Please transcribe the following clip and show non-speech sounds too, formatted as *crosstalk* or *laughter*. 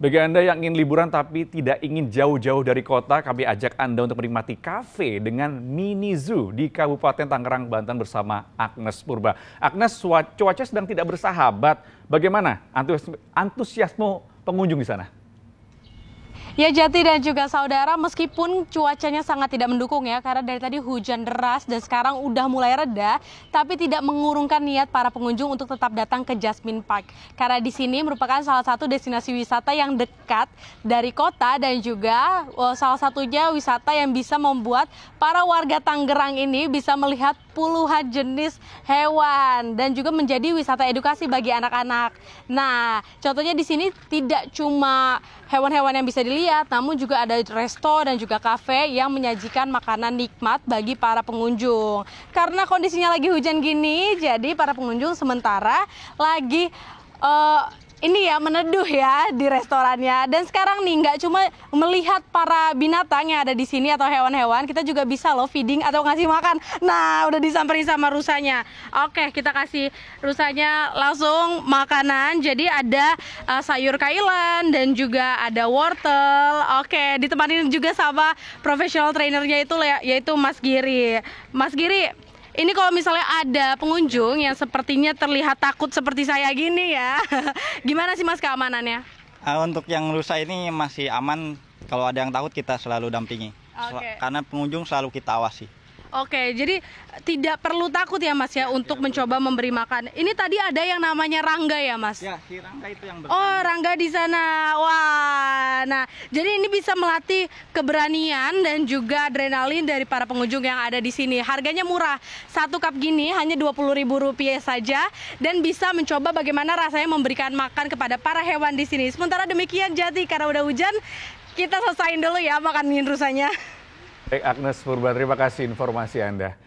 Bagi Anda yang ingin liburan tapi tidak ingin jauh-jauh dari kota, kami ajak Anda untuk menikmati kafe dengan mini zoo di Kabupaten Tangerang, Banten bersama Agnes Purba. Agnes, cuaca sedang tidak bersahabat. Bagaimana antusiasme pengunjung di sana? Ya Jati dan juga saudara, meskipun cuacanya sangat tidak mendukung ya, karena dari tadi hujan deras dan sekarang udah mulai reda, tapi tidak mengurungkan niat para pengunjung untuk tetap datang ke Jasmine Park. Karena di sini merupakan salah satu destinasi wisata yang dekat dari kota dan juga eh, salah satunya wisata yang bisa membuat para warga Tangerang ini bisa melihat puluhan jenis hewan dan juga menjadi wisata edukasi bagi anak-anak. Nah, contohnya di sini tidak cuma hewan-hewan yang bisa dilihat, namun juga ada resto dan juga kafe yang menyajikan makanan nikmat bagi para pengunjung. Karena kondisinya lagi hujan gini, jadi para pengunjung sementara lagi uh, ini ya meneduh ya di restorannya. Dan sekarang nih nggak cuma melihat para binatang yang ada di sini atau hewan-hewan, kita juga bisa loh feeding atau ngasih makan. Nah, udah disamperin sama rusanya. Oke, kita kasih rusanya langsung makanan. Jadi ada uh, sayur kailan dan juga ada wortel. Oke, ditemani juga sama profesional trainernya itu ya, yaitu Mas Giri. Mas Giri, ini kalau misalnya ada pengunjung yang sepertinya terlihat takut seperti saya gini ya, *laughs* gimana sih mas keamanannya? Uh, untuk yang rusa ini masih aman. Kalau ada yang takut kita selalu dampingi. Okay. Karena pengunjung selalu kita awasi. Oke, jadi tidak perlu takut ya Mas ya, ya untuk iya, mencoba memberi makan. Ini tadi ada yang namanya Rangga ya Mas? Ya, si Rangga itu yang bertanya. Oh, Rangga di sana. Wah, nah jadi ini bisa melatih keberanian dan juga adrenalin dari para pengunjung yang ada di sini. Harganya murah, satu cup gini hanya rp rupiah saja dan bisa mencoba bagaimana rasanya memberikan makan kepada para hewan di sini. Sementara demikian Jati, karena udah hujan, kita selesaiin dulu ya makan rusanya. Baik Agnes Purba, terima kasih informasi Anda.